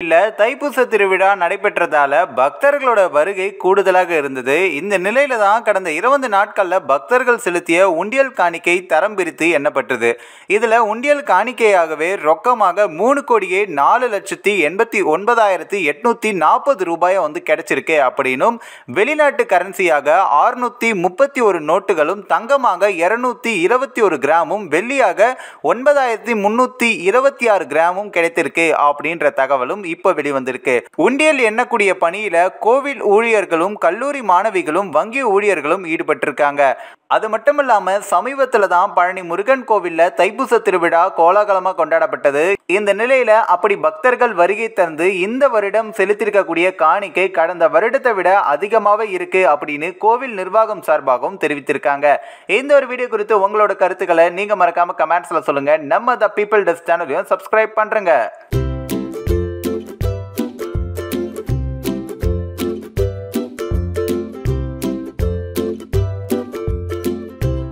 கோயிலில் தைப்பூச திருவிழா நடைபெற்றதால பக்தர்களோட வருகை கூடுதலாக இருந்தது இந்த நிலையில தான் கடந்த இருபது நாட்களில் பக்தர்கள் செலுத்திய உண்டியல் காணிக்கை தரம் பிரித்து எண்ணப்பட்டது இதில் உண்டியல் காணிக்கையாகவே ரொக்கமாக மூணு கோடியே நாலு லட்சத்தி எண்பத்தி ஒன்பதாயிரத்தி எட்நூற்றி நாற்பது ரூபாயை வந்து கிடைச்சிருக்கு அப்படின்னும் வெளிநாட்டு கரன்சியாக ஆறுநூற்றி முப்பத்தி ஒரு நோட்டுகளும் தங்கமாக இரநூத்தி இருபத்தி ஒரு கிராமும் வெள்ளியாக ஒன்பதாயிரத்தி முந்நூற்றி இருபத்தி ஆறு கிராமும் கிடைத்திருக்கு அப்படின்ற தகவலும் இப்போ வெளிவந்திருக்கு உண்டியல் எண்ணக்கூடிய பணியில கோவில் ஊழியர்களும் கல்லூரி மாணவிகளும் வங்கி ஊழியர்களும் ஈடுபட்டிருக்காங்க அது மட்டும் இல்லாம சமீபத்துல தான் பழனி முருகன் கோவில்ல தைப்பூச திருவிழா கோலாகலமா கொண்டாடப்பட்டது இந்த நிலையில அப்படி பக்தர்கள் வருகை தந்து இந்த வருடம் செலுத்திருக்கக்கூடிய காணிக்கை கடந்த வருடத்தை விட அதிகமாகவே இருக்கு அப்படின்னு கோவில் நிர்வாகம் சார்பாகவும் தெரிவித்திருக்காங்க இந்த ஒரு வீடியோ குறித்து உங்களோட கருத்துக்களை நீங்க மறக்காம கமெண்ட்ஸ்ல சொல்லுங்க நம்ம த பீப்புள் டெஸ்ட் சேனலையும் சப்ஸ்கிரைப் பண்றேங்க